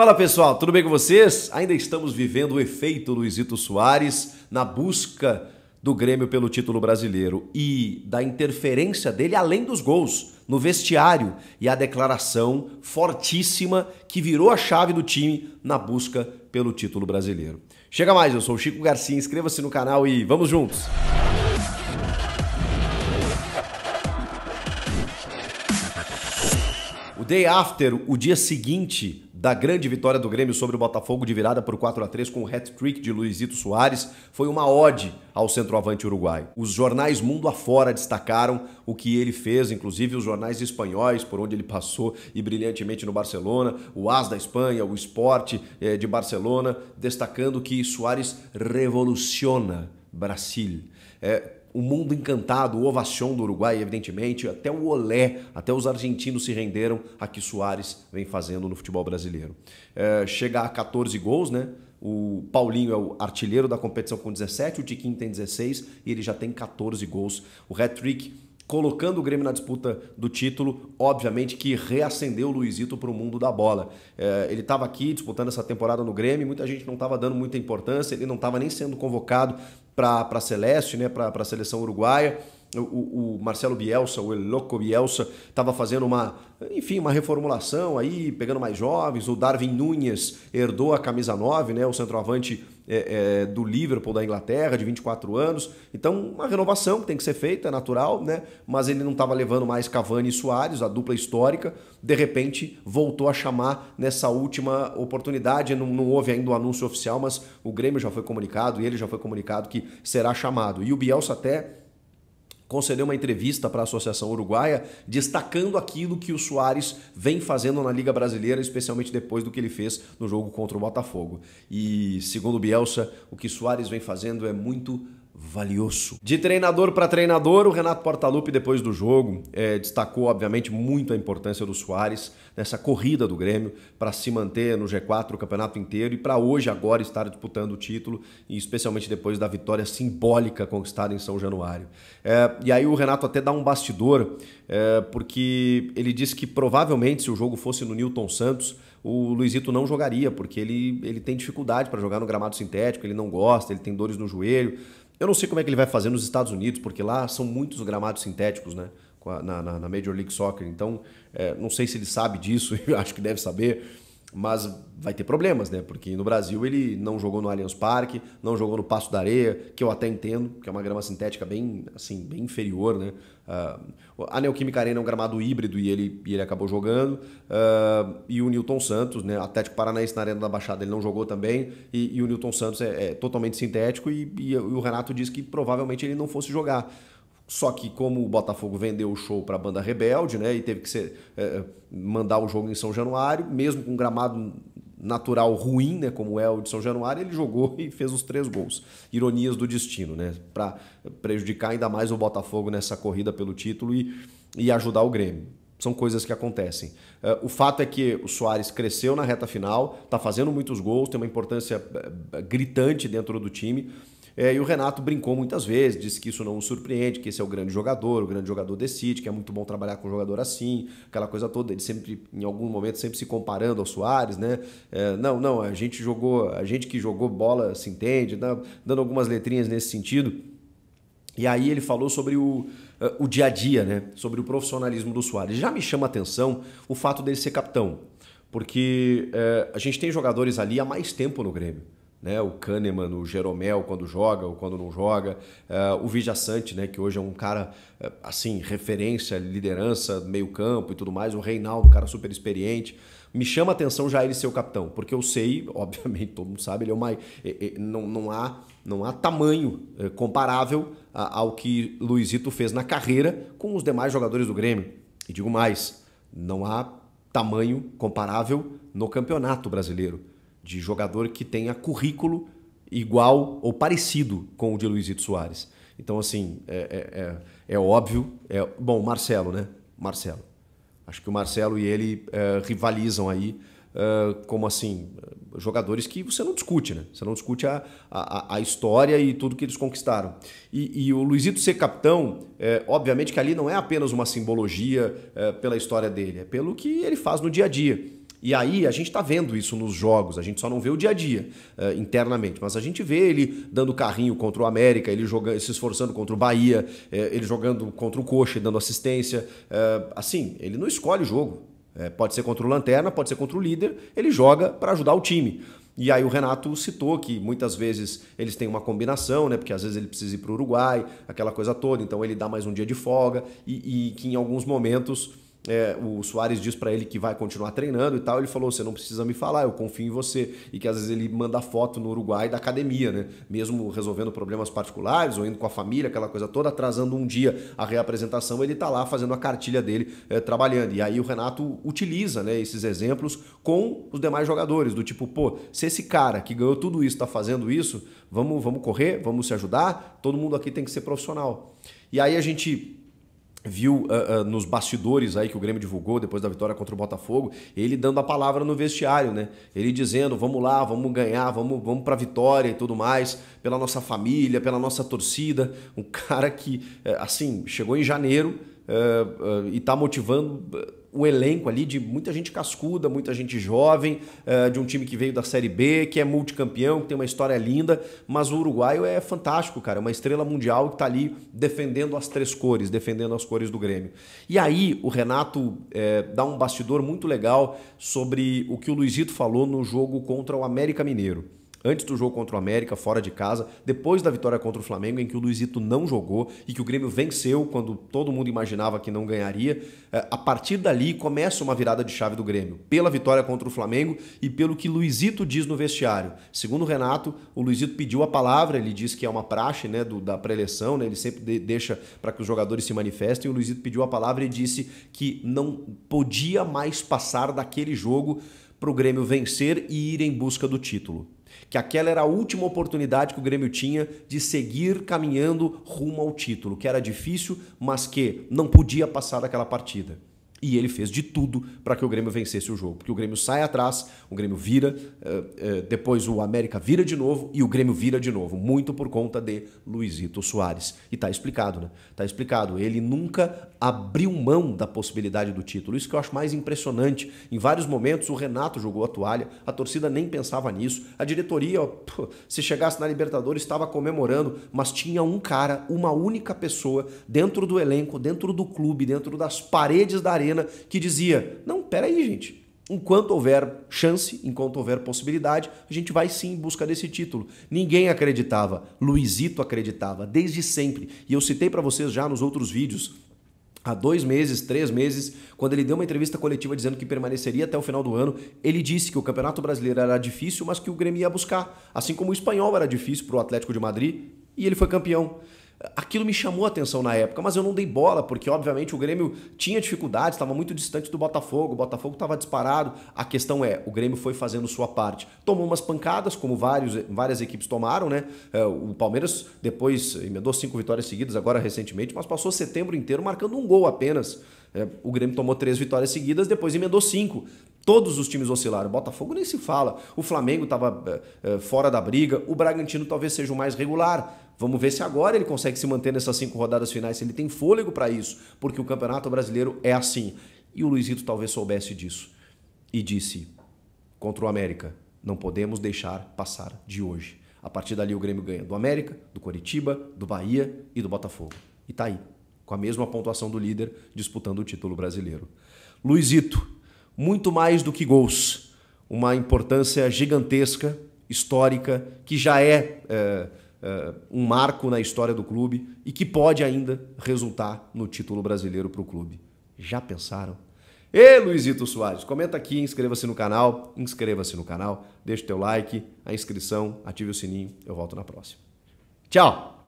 Fala pessoal, tudo bem com vocês? Ainda estamos vivendo o efeito Luizito Soares na busca do Grêmio pelo título brasileiro e da interferência dele além dos gols no vestiário e a declaração fortíssima que virou a chave do time na busca pelo título brasileiro. Chega mais, eu sou o Chico Garcia, inscreva-se no canal e vamos juntos. O day after, o dia seguinte da grande vitória do Grêmio sobre o Botafogo de virada por 4 a 3 com o hat-trick de Luizito Soares foi uma ode ao centroavante uruguaio. Os jornais mundo afora destacaram o que ele fez, inclusive os jornais espanhóis, por onde ele passou e brilhantemente no Barcelona, o AS da Espanha, o Esporte eh, de Barcelona, destacando que Soares revoluciona Brasil. É, o mundo encantado, o Ovacion do Uruguai, evidentemente, até o Olé, até os argentinos se renderam a que Soares vem fazendo no futebol brasileiro. É, chega a 14 gols, né? O Paulinho é o artilheiro da competição com 17, o Tiquinho tem 16 e ele já tem 14 gols. O hat-trick colocando o Grêmio na disputa do título, obviamente que reacendeu o Luizito para o mundo da bola. É, ele estava aqui disputando essa temporada no Grêmio, muita gente não estava dando muita importância, ele não estava nem sendo convocado, para a Celeste, né, para a seleção uruguaia o, o Marcelo Bielsa, o Eloco Bielsa, estava fazendo uma, enfim, uma reformulação aí, pegando mais jovens. O Darwin Nunes herdou a camisa 9, né, o centroavante é, é, do Liverpool da Inglaterra, de 24 anos. Então, uma renovação que tem que ser feita, é natural, né? Mas ele não estava levando mais Cavani e Soares, a dupla histórica. De repente, voltou a chamar nessa última oportunidade. Não, não houve ainda o um anúncio oficial, mas o Grêmio já foi comunicado e ele já foi comunicado que será chamado. E o Bielsa até concedeu uma entrevista para a Associação Uruguaia, destacando aquilo que o Soares vem fazendo na Liga Brasileira, especialmente depois do que ele fez no jogo contra o Botafogo. E, segundo o Bielsa, o que Soares vem fazendo é muito valioso. De treinador para treinador, o Renato Portaluppi, depois do jogo, é, destacou, obviamente, muito a importância do Soares nessa corrida do Grêmio para se manter no G4 o campeonato inteiro e para hoje, agora, estar disputando o título, e especialmente depois da vitória simbólica conquistada em São Januário. É, e aí o Renato até dá um bastidor, é, porque ele disse que provavelmente, se o jogo fosse no Newton Santos, o Luizito não jogaria, porque ele, ele tem dificuldade para jogar no gramado sintético, ele não gosta, ele tem dores no joelho. Eu não sei como é que ele vai fazer nos Estados Unidos, porque lá são muitos gramados sintéticos, né? Na, na, na Major League Soccer. Então, é, não sei se ele sabe disso, acho que deve saber mas vai ter problemas, né? Porque no Brasil ele não jogou no Allianz Parque, não jogou no Passo da Areia, que eu até entendo, que é uma grama sintética bem, assim, bem inferior, né? Uh, a Neoquímica Arena é um gramado híbrido e ele, e ele acabou jogando. Uh, e o Newton Santos, né? Atlético Paranaense na Arena da Baixada ele não jogou também. E, e o Newton Santos é, é totalmente sintético e, e, o Renato disse que provavelmente ele não fosse jogar. Só que como o Botafogo vendeu o show para a banda Rebelde, né, e teve que ser, é, mandar o jogo em São Januário, mesmo com um gramado natural ruim, né, como é o de São Januário, ele jogou e fez os três gols. Ironias do destino, né, para prejudicar ainda mais o Botafogo nessa corrida pelo título e, e ajudar o Grêmio. São coisas que acontecem. Eh, o fato é que o Soares cresceu na reta final, está fazendo muitos gols, tem uma importância gritante dentro do time é, e o Renato brincou muitas vezes, disse que isso não o surpreende, que esse é o grande jogador, o grande jogador decide, que é muito bom trabalhar com um jogador assim, aquela coisa toda. Ele sempre, em algum momento, sempre se comparando ao Soares, né? É, não, não, a gente jogou, a gente que jogou bola se entende, dando algumas letrinhas nesse sentido. E aí ele falou sobre o, é, o dia a dia, né? Sobre o profissionalismo do Soares. Já me chama a atenção o fato dele ser capitão, porque é, a gente tem jogadores ali há mais tempo no Grêmio né? O Kahneman, o Jeromel quando joga ou quando não joga, uh, o Vijaçante, né? Que hoje é um cara eh, assim referência, liderança, meio campo e tudo mais. O Reinaldo, cara super experiente. Me chama a atenção já ele ser o capitão, porque eu sei, obviamente, todo mundo sabe, ele é uma, eh, não, não há não há tamanho comparável ao que Luizito fez na carreira com os demais jogadores do Grêmio. E digo mais, não há tamanho comparável no Campeonato Brasileiro de jogador que tenha currículo igual ou parecido com o de Luizito Soares. Então, assim, é, é, é, é óbvio. É, bom, Marcelo, né? Marcelo. Acho que o Marcelo e ele é, rivalizam aí, é, como assim, jogadores que você não discute, né? Você não discute a, a, a história e tudo que eles conquistaram. E, e o Luizito ser capitão, é, obviamente que ali não é apenas uma simbologia é, pela história dele, é pelo que ele faz no dia a dia. E aí a gente está vendo isso nos jogos, a gente só não vê o dia a dia uh, internamente, mas a gente vê ele dando carrinho contra o América, ele jogando, se esforçando contra o Bahia, uh, ele jogando contra o Coxa e dando assistência. Uh, assim, ele não escolhe o jogo. É, pode ser contra o Lanterna, pode ser contra o líder, ele joga para ajudar o time. E aí o Renato citou que muitas vezes eles têm uma combinação, né? Porque às vezes ele precisa ir para o Uruguai, aquela coisa toda, então ele dá mais um dia de folga e, e que em alguns momentos é, o Soares diz para ele que vai continuar treinando e tal. Ele falou: você não precisa me falar, eu confio em você. E que às vezes ele manda foto no Uruguai da academia, né? Mesmo resolvendo problemas particulares ou indo com a família, aquela coisa toda, atrasando um dia a reapresentação, ele tá lá fazendo a cartilha dele, é, trabalhando. E aí o Renato utiliza né, esses exemplos com os demais jogadores, do tipo, pô, se esse cara que ganhou tudo isso tá fazendo isso, vamos, vamos correr, vamos se ajudar, todo mundo aqui tem que ser profissional. E aí a gente viu uh, uh, nos bastidores aí que o Grêmio divulgou depois da vitória contra o Botafogo, ele dando a palavra no vestiário, né? Ele dizendo: "Vamos lá, vamos ganhar, vamos, vamos para vitória e tudo mais, pela nossa família, pela nossa torcida". Um cara que eh, assim, chegou em janeiro uh, e está motivando um elenco ali de muita gente cascuda, muita gente jovem, eh, de um time que veio da Série B, que é multicampeão, que tem uma história linda, mas o uruguaio é fantástico, cara, é uma estrela mundial que está ali defendendo as três cores, defendendo as cores do Grêmio. E aí o Renato é, dá um bastidor muito legal sobre o que o Luizito falou no jogo contra o América Mineiro antes do jogo contra o América, fora de casa, depois da vitória contra o Flamengo, em que o Luizito não jogou e que o Grêmio venceu quando todo mundo imaginava que não ganharia. É, a partir dali começa uma virada de chave do Grêmio, pela vitória contra o Flamengo e pelo que Luizito diz no vestiário. Segundo o Renato, o Luizito pediu a palavra, ele diz que é uma praxe né, do, da preleção, né, ele sempre de, deixa para que os jogadores se manifestem. O Luizito pediu a palavra e disse que não podia mais passar daquele jogo para o Grêmio vencer e ir em busca do título que aquela era a última oportunidade que o Grêmio tinha de seguir caminhando rumo ao título, que era difícil, mas que não podia passar daquela partida. E ele fez de tudo para que o Grêmio vencesse o jogo. Porque o Grêmio sai atrás, o Grêmio vira, eh, eh, depois o América vira de novo e o Grêmio vira de novo. Muito por conta de Luizito Soares. E tá explicado, né? Tá explicado. Ele nunca abriu mão da possibilidade do título. Isso que eu acho mais impressionante. Em vários momentos o Renato jogou a toalha, a torcida nem pensava nisso. A diretoria, pô, se chegasse na Libertadores, estava comemorando, mas tinha um cara, uma única pessoa dentro do elenco, dentro do clube, dentro das paredes da arena Arena, que dizia: não, peraí, gente. Enquanto houver chance, enquanto houver possibilidade, a gente vai sim em busca desse título. Ninguém acreditava, Luizito acreditava, desde sempre. E eu citei para vocês já nos outros vídeos, há dois meses, três meses, quando ele deu uma entrevista coletiva dizendo que permaneceria até o final do ano, ele disse que o Campeonato Brasileiro era difícil, mas que o Grêmio ia buscar, assim como o espanhol era difícil para o Atlético de Madrid, e ele foi campeão. Aquilo me chamou a atenção na época, mas eu não dei bola, porque obviamente o Grêmio tinha dificuldades, estava muito distante do Botafogo, o Botafogo estava disparado. A questão é, o Grêmio foi fazendo sua parte. Tomou umas pancadas, como vários, várias equipes tomaram, né? É, o Palmeiras depois emendou cinco vitórias seguidas, agora recentemente, mas passou setembro inteiro marcando um gol apenas. É, o Grêmio tomou três vitórias seguidas, depois emendou cinco. Todos os times oscilaram. O Botafogo nem se fala. O Flamengo estava eh, eh, fora da briga. O Bragantino talvez seja o mais regular. Vamos ver se agora ele consegue se manter nessas cinco rodadas finais, se ele tem fôlego para isso, porque o Campeonato Brasileiro é assim. E o Luizito talvez soubesse disso e disse contra o América: não podemos deixar passar de hoje. A partir dali o Grêmio ganha do América, do Coritiba, do Bahia e do Botafogo. E tá aí, com a mesma pontuação do líder, disputando o título brasileiro. Luizito, muito mais do que gols. Uma importância gigantesca, histórica, que já é, é, é um marco na história do clube e que pode ainda resultar no título brasileiro para o clube. Já pensaram? Ei, Luizito Soares, comenta aqui, inscreva-se no canal, inscreva-se no canal, deixa o teu like, a inscrição, ative o sininho, eu volto na próxima. Tchau!